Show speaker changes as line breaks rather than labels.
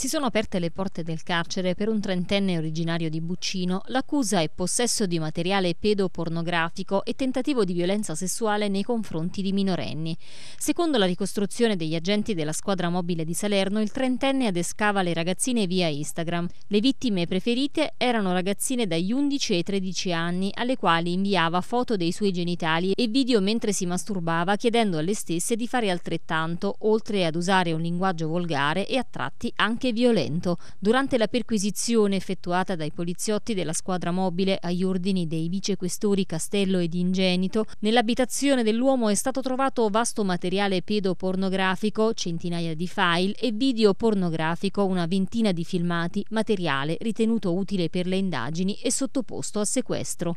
Si sono aperte le porte del carcere per un trentenne originario di Buccino. L'accusa è possesso di materiale pedopornografico e tentativo di violenza sessuale nei confronti di minorenni. Secondo la ricostruzione degli agenti della squadra mobile di Salerno, il trentenne adescava le ragazzine via Instagram. Le vittime preferite erano ragazzine dagli 11 ai 13 anni, alle quali inviava foto dei suoi genitali e video mentre si masturbava, chiedendo alle stesse di fare altrettanto, oltre ad usare un linguaggio volgare e a tratti anche anche violento. Durante la perquisizione effettuata dai poliziotti della squadra mobile agli ordini dei vicequestori Castello ed Ingenito, nell'abitazione dell'uomo è stato trovato vasto materiale pedopornografico, centinaia di file e video pornografico, una ventina di filmati, materiale ritenuto utile per le indagini e sottoposto a sequestro.